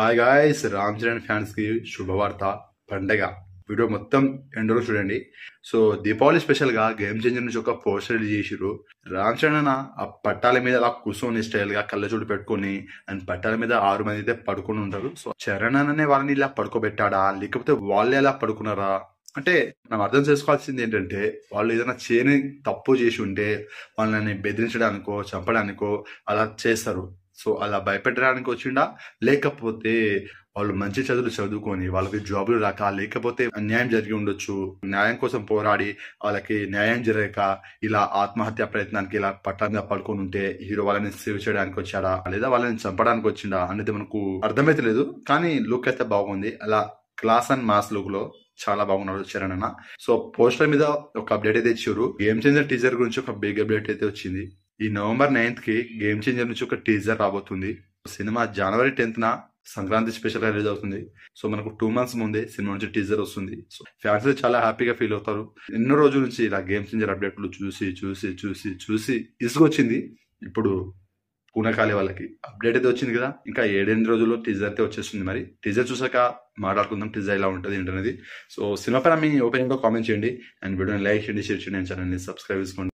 hi guys Ram Charan ఫ్యాన్స్కి శుభవార్త పండగ వీడియో మొత్తం రోజులు చూడండి సో దీపావళి స్పెషల్గా గేమ్ చేంజర్ నుంచి ఒక పోస్టర్ రిలీజ్ చేసిరు రామ్ చరణ్ ఆ పట్టాల మీద అలా కూర్చొని స్టైల్గా చూడు పెట్టుకొని అండ్ పట్టాల మీద ఆరు మంది అయితే పడుకుని ఉంటారు సో చరణ్ అన్ననే వాళ్ళని ఇలా పడుకోబెట్టాడా లేకపోతే వాళ్ళు ఇలా పడుకున్నారా అంటే మనం అర్థం చేసుకోవాల్సింది ఏంటంటే వాళ్ళు ఏదైనా చేయని తప్పు చేసి ఉంటే వాళ్ళని బెదిరించడానికో చంపడానికో అలా చేస్తారు సో అలా భయపెట్టడానికి వచ్చిండా లేకపోతే వాళ్ళు మంచి చదువులు చదువుకొని వాళ్ళకి జాబులు రాక లేకపోతే న్యాయం జరిగి ఉండొచ్చు న్యాయం కోసం పోరాడి వాళ్ళకి న్యాయం జరగక ఇలా ఆత్మహత్య ప్రయత్నానికి ఇలా పట్టంగా పడుకొని ఉంటే హీరో వాళ్ళని సేవ్ చేయడానికి వచ్చాడా లేదా వాళ్ళని చంపడానికి వచ్చిండా అనేది మనకు అర్థమైతే లేదు కానీ లుక్ అయితే బాగుంది అలా క్లాస్ అండ్ మాస్ లుక్ లో చాలా బాగున్నాడు చరణ్ అన్న సో పోస్టర్ మీద ఒక అప్డేట్ అయితే ఇచ్చారు గేమ్ చేంజర్ టీజర్ గురించి ఒక బిగ్ అప్డేట్ అయితే వచ్చింది ఈ నవంబర్ నైన్త్ కి గేమ్ చేంజర్ నుంచి ఒక టీజర్ రాబోతుంది సినిమా జనవరి టెన్త్ నా సంక్రాంతి స్పెషల్ రిలీజ్ అవుతుంది సో మనకు టూ మంత్స్ ముందే సినిమా నుంచి టీజర్ వస్తుంది సో ఫ్యాన్స్ చాలా హ్యాపీగా ఫీల్ అవుతారు ఎన్నో రోజుల నుంచి ఇలా గేమ్ చేంజర్ అప్డేట్లు చూసి చూసి చూసి చూసి ఇసుకొచ్చింది ఇప్పుడు పూనకాలి వాళ్ళకి అప్డేట్ అయితే వచ్చింది కదా ఇంకా ఏడెనిమిది రోజుల్లో టీజర్ అయితే వచ్చేస్తుంది మరి టీజర్ చూసాక మాట్లాడుకుందాం టీజర్ ఇలా ఉంటుంది ఏంటనేది సో సినిమా పైన మీ ఒపీనియన్తో కామెంట్ చేయండి అండ్ వీడియోని లైక్ చేయండి షేర్ చేయండి ఛానల్ని సబ్స్క్రైబ్ చేసుకోండి